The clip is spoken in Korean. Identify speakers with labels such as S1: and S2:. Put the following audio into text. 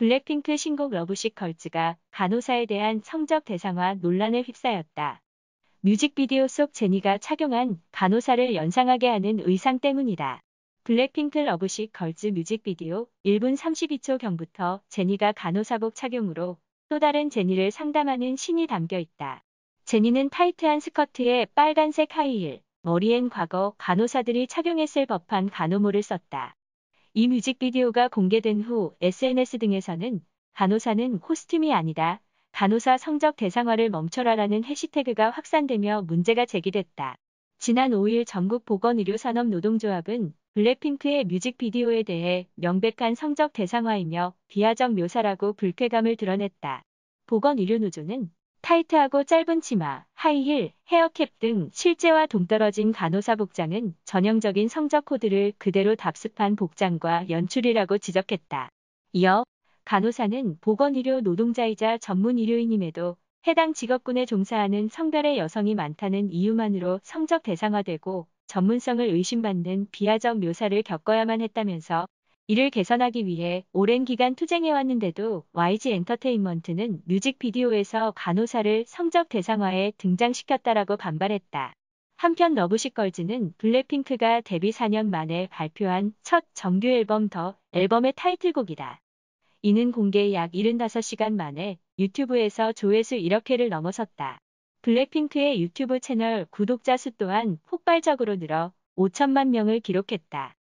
S1: 블랙핑크 신곡 러브식 걸즈가 간호사에 대한 성적 대상화 논란에 휩싸였다. 뮤직비디오 속 제니가 착용한 간호사를 연상하게 하는 의상 때문이다. 블랙핑크 러브식 걸즈 뮤직비디오 1분 32초경부터 제니가 간호사복 착용으로 또 다른 제니를 상담하는 신이 담겨 있다. 제니는 타이트한 스커트에 빨간색 하이힐, 머리엔 과거 간호사들이 착용했을 법한 간호모를 썼다. 이 뮤직비디오가 공개된 후 SNS 등에서는 간호사는 코스튬이 아니다. 간호사 성적 대상화를 멈춰라라는 해시태그가 확산되며 문제가 제기됐다. 지난 5일 전국 보건의료산업 노동조합은 블랙핑크의 뮤직비디오에 대해 명백한 성적 대상화이며 비하적 묘사라고 불쾌감을 드러냈다. 보건의료노조는 타이트하고 짧은 치마, 하이힐, 헤어캡 등 실제와 동떨어진 간호사 복장은 전형적인 성적 코드를 그대로 답습한 복장과 연출이라고 지적했다. 이어 간호사는 보건의료 노동자이자 전문의료인임에도 해당 직업군에 종사하는 성별의 여성이 많다는 이유만으로 성적 대상화되고 전문성을 의심받는 비하적 묘사를 겪어야만 했다면서 이를 개선하기 위해 오랜 기간 투쟁해왔는데도 YG 엔터테인먼트는 뮤직비디오에서 간호사를 성적 대상화에 등장시켰다라고 반발했다. 한편 러브시걸즈는 블랙핑크가 데뷔 4년 만에 발표한 첫 정규 앨범 더 앨범의 타이틀곡이다. 이는 공개 약 75시간 만에 유튜브에서 조회수 1억회를 넘어섰다. 블랙핑크의 유튜브 채널 구독자 수 또한 폭발적으로 늘어 5천만 명을 기록했다.